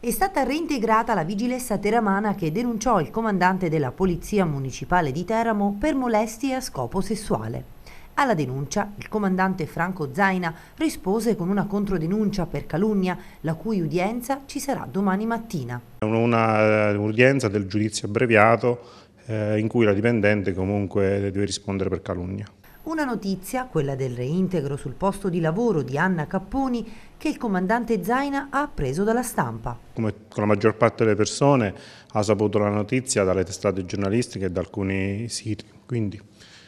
È stata reintegrata la vigilessa teramana che denunciò il comandante della Polizia Municipale di Teramo per molestie a scopo sessuale. Alla denuncia, il comandante Franco Zaina rispose con una controdenuncia per calunnia, la cui udienza ci sarà domani mattina. Un'udienza eh, del giudizio abbreviato eh, in cui la dipendente comunque deve rispondere per calunnia. Una notizia, quella del reintegro sul posto di lavoro di Anna Capponi, che il comandante Zaina ha appreso dalla stampa. Come con la maggior parte delle persone ha saputo la notizia dalle testate giornalistiche e da alcuni siti, quindi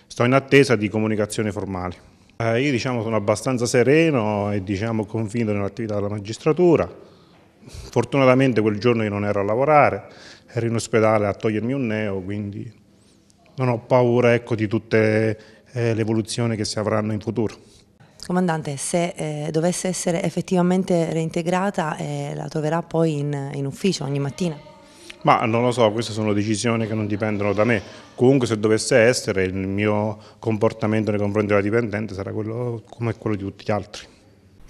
sto in attesa di comunicazioni formali. Eh, io diciamo, sono abbastanza sereno e diciamo, confido nell'attività della magistratura, fortunatamente quel giorno io non ero a lavorare, ero in ospedale a togliermi un neo, quindi non ho paura ecco, di tutte eh, l'evoluzione che si avranno in futuro. Comandante, se eh, dovesse essere effettivamente reintegrata, eh, la troverà poi in, in ufficio ogni mattina? Ma non lo so, queste sono decisioni che non dipendono da me. Comunque se dovesse essere, il mio comportamento nei confronti della dipendente sarà quello come quello di tutti gli altri.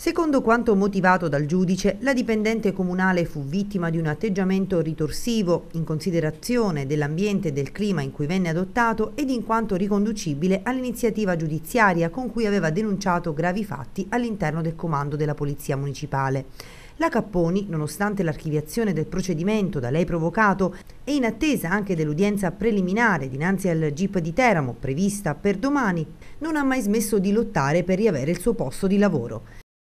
Secondo quanto motivato dal giudice, la dipendente comunale fu vittima di un atteggiamento ritorsivo in considerazione dell'ambiente e del clima in cui venne adottato ed in quanto riconducibile all'iniziativa giudiziaria con cui aveva denunciato gravi fatti all'interno del comando della Polizia Municipale. La Capponi, nonostante l'archiviazione del procedimento da lei provocato e in attesa anche dell'udienza preliminare dinanzi al GIP di Teramo prevista per domani, non ha mai smesso di lottare per riavere il suo posto di lavoro.